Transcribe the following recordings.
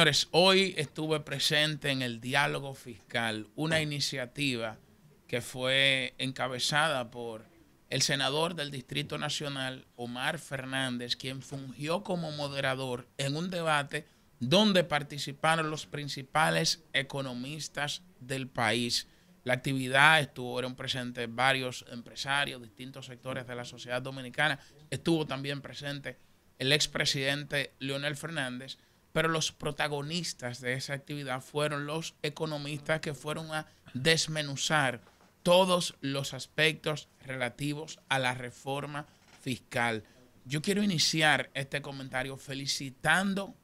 Señores, hoy estuve presente en el diálogo fiscal, una iniciativa que fue encabezada por el senador del Distrito Nacional, Omar Fernández, quien fungió como moderador en un debate donde participaron los principales economistas del país. La actividad estuvo presentes varios empresarios, distintos sectores de la sociedad dominicana. Estuvo también presente el expresidente Leonel Fernández pero los protagonistas de esa actividad fueron los economistas que fueron a desmenuzar todos los aspectos relativos a la reforma fiscal. Yo quiero iniciar este comentario felicitando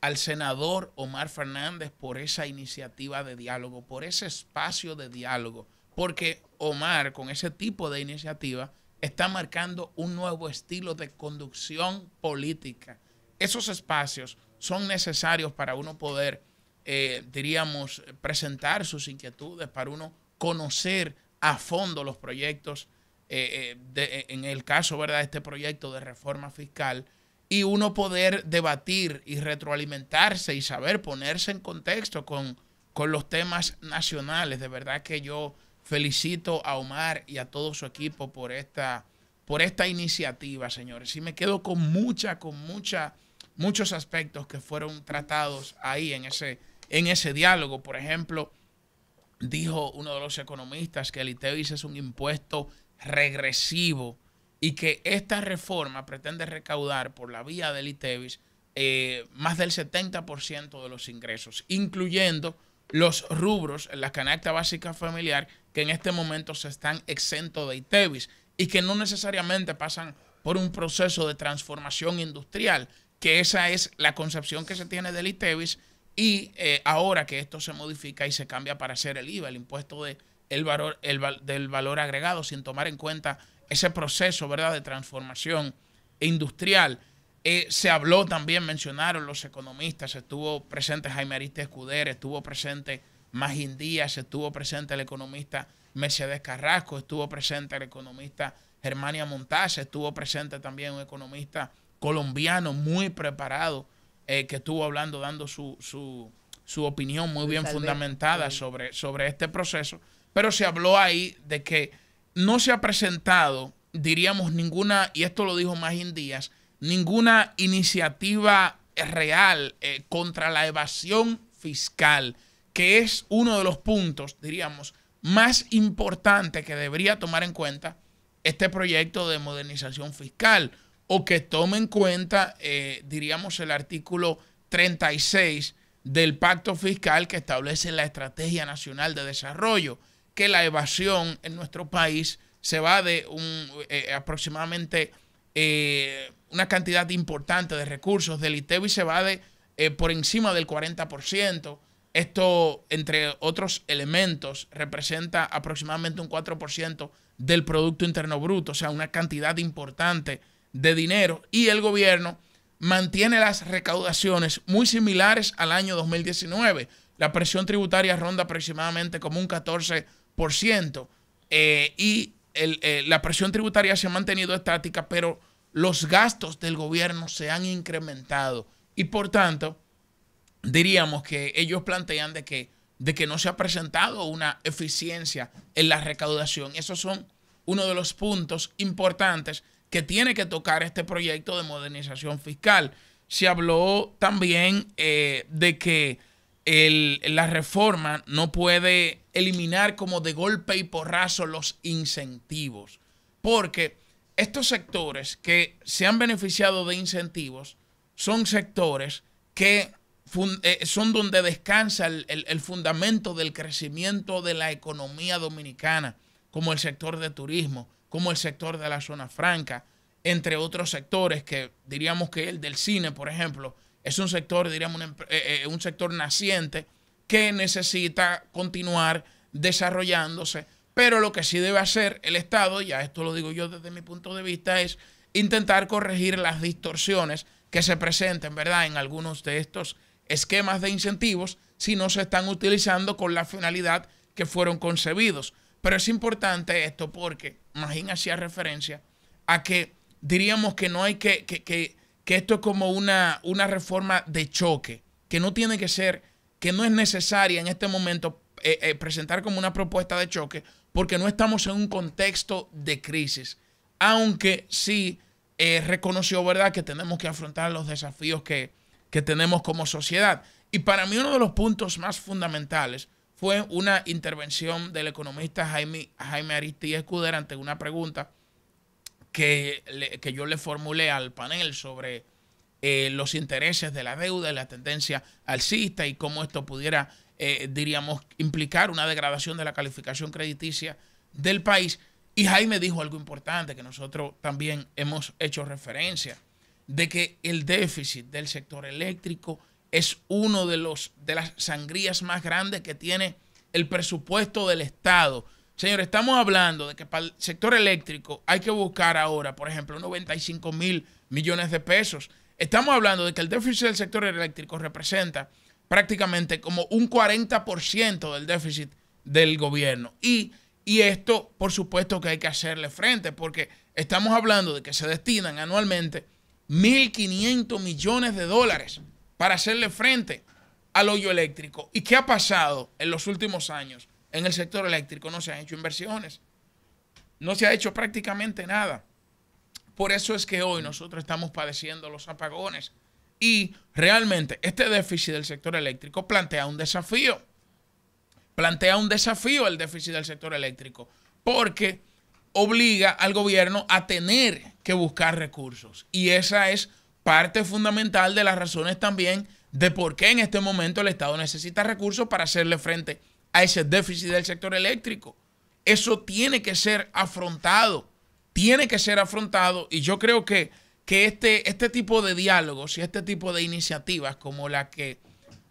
al senador Omar Fernández por esa iniciativa de diálogo, por ese espacio de diálogo, porque Omar con ese tipo de iniciativa está marcando un nuevo estilo de conducción política. Esos espacios son necesarios para uno poder, eh, diríamos, presentar sus inquietudes, para uno conocer a fondo los proyectos, eh, eh, de, en el caso, ¿verdad?, de este proyecto de reforma fiscal, y uno poder debatir y retroalimentarse y saber ponerse en contexto con, con los temas nacionales. De verdad que yo felicito a Omar y a todo su equipo por esta, por esta iniciativa, señores. Y me quedo con mucha, con mucha muchos aspectos que fueron tratados ahí en ese, en ese diálogo. Por ejemplo, dijo uno de los economistas que el ITEVIS es un impuesto regresivo y que esta reforma pretende recaudar por la vía del ITEVIS eh, más del 70% de los ingresos, incluyendo los rubros en la canasta básica familiar que en este momento se están exentos de ITEVIS y que no necesariamente pasan por un proceso de transformación industrial, que esa es la concepción que se tiene del ITEVIS y eh, ahora que esto se modifica y se cambia para ser el IVA, el impuesto valor, del valor agregado, sin tomar en cuenta ese proceso ¿verdad? de transformación industrial. Eh, se habló también, mencionaron los economistas, estuvo presente Jaime Ariste Escuder, estuvo presente Magín Díaz, estuvo presente el economista Mercedes Carrasco, estuvo presente el economista Germania Montaz, estuvo presente también un economista colombiano muy preparado eh, que estuvo hablando, dando su, su, su opinión muy bien fundamentada sobre, sobre este proceso. Pero se habló ahí de que no se ha presentado, diríamos, ninguna, y esto lo dijo Magín Díaz, ninguna iniciativa real eh, contra la evasión fiscal, que es uno de los puntos, diríamos, más importante que debería tomar en cuenta este proyecto de modernización fiscal o que tome en cuenta, eh, diríamos, el artículo 36 del pacto fiscal que establece la Estrategia Nacional de Desarrollo, que la evasión en nuestro país se va de un, eh, aproximadamente eh, una cantidad importante de recursos del y se va de por encima del 40%. Esto, entre otros elementos, representa aproximadamente un 4% del Producto Interno Bruto, o sea, una cantidad importante de dinero y el gobierno mantiene las recaudaciones muy similares al año 2019. La presión tributaria ronda aproximadamente como un 14% eh, y eh, la presión tributaria se ha mantenido estática, pero los gastos del gobierno se han incrementado y por tanto diríamos que ellos plantean de que, de que no se ha presentado una eficiencia en la recaudación. Esos son uno de los puntos importantes que tiene que tocar este proyecto de modernización fiscal. Se habló también eh, de que la reforma no puede eliminar como de golpe y porrazo los incentivos, porque estos sectores que se han beneficiado de incentivos son sectores que eh, son donde descansa el, el, fundamento del crecimiento de la economía dominicana, como el sector de turismo, como el sector de la zona franca, entre otros sectores que diríamos que el del cine, por ejemplo, es un sector, diríamos, un, eh, eh, un sector naciente que necesita continuar desarrollándose, pero lo que sí debe hacer el Estado, ya esto lo digo yo desde mi punto de vista, es intentar corregir las distorsiones que se presenten, ¿verdad?, en algunos de estos esquemas de incentivos si no se están utilizando con la finalidad que fueron concebidos. Pero es importante esto porque Magín hacía referencia a que diríamos que no hay que, que, que, que esto es como una, reforma de choque, que no tiene que ser, que no es necesaria en este momento eh, eh, presentar como una propuesta de choque, porque no estamos en un contexto de crisis, aunque sí eh, reconoció, ¿verdad?, que tenemos que afrontar los desafíos que, que tenemos como sociedad. Y para mí uno de los puntos más fundamentales fue una intervención del economista Jaime, Jaime Aristía Escuder ante una pregunta que, yo le formulé al panel sobre eh, los intereses de la deuda y la tendencia alcista y cómo esto pudiera, eh, diríamos, implicar una degradación de la calificación crediticia del país. Y Jaime dijo algo importante que nosotros también hemos hecho referencia, de que el déficit del sector eléctrico es uno de, los, de las sangrías más grandes que tiene el presupuesto del Estado. Señores, estamos hablando de que para el sector eléctrico hay que buscar ahora, por ejemplo, 95 mil millones de pesos. Estamos hablando de que el déficit del sector eléctrico representa prácticamente como un 40% del déficit del gobierno. Y, y esto, por supuesto, que hay que hacerle frente, porque estamos hablando de que se destinan anualmente 1.500 millones de dólares para hacerle frente al hoyo eléctrico. ¿Y qué ha pasado en los últimos años? En el sector eléctrico no se han hecho inversiones, no se ha hecho prácticamente nada. Por eso es que hoy nosotros estamos padeciendo los apagones. Y realmente este déficit del sector eléctrico plantea un desafío. Plantea un desafío el déficit del sector eléctrico, porque obliga al gobierno a tener que buscar recursos. Y esa es parte fundamental de las razones también de por qué en este momento el Estado necesita recursos para hacerle frente a ese déficit del sector eléctrico. Eso tiene que ser afrontado, tiene que ser afrontado y yo creo que, que este, este tipo de diálogos y este tipo de iniciativas como la que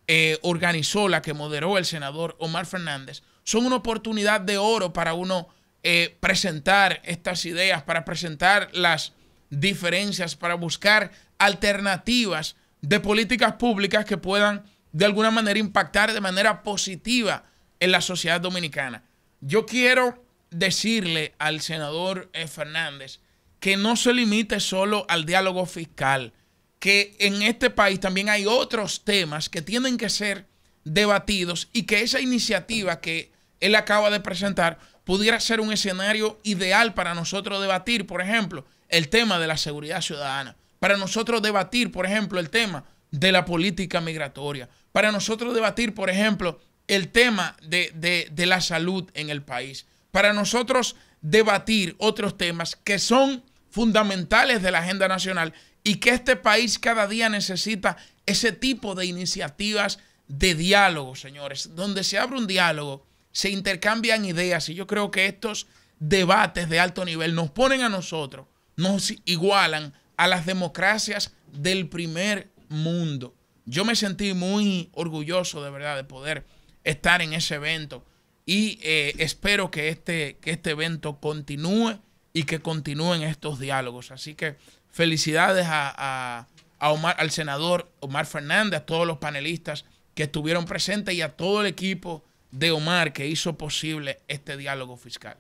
eh, organizó, la que moderó el senador Omar Fernández, son una oportunidad de oro para uno eh, presentar estas ideas, para presentar las diferencias, para buscar alternativas de políticas públicas que puedan de alguna manera impactar de manera positiva en la sociedad dominicana. Yo quiero decirle al senador eh, Fernández que no se limite solo al diálogo fiscal, que en este país también hay otros temas que tienen que ser debatidos y que esa iniciativa que él acaba de presentar pudiera ser un escenario ideal para nosotros debatir, por ejemplo, el tema de la seguridad ciudadana para nosotros debatir, por ejemplo, el tema de la política migratoria, para nosotros debatir, por ejemplo, el tema de, la salud en el país, para nosotros debatir otros temas que son fundamentales de la agenda nacional y que este país cada día necesita ese tipo de iniciativas de diálogo, señores, donde se abre un diálogo, se intercambian ideas y yo creo que estos debates de alto nivel nos ponen a nosotros, nos igualan a las democracias del primer mundo. Yo me sentí muy orgulloso de verdad de poder estar en ese evento y eh, espero que este, que este evento continúe y que continúen estos diálogos. Así que felicidades a Omar, al senador Omar Fernández, a todos los panelistas que estuvieron presentes y a todo el equipo de Omar que hizo posible este diálogo fiscal.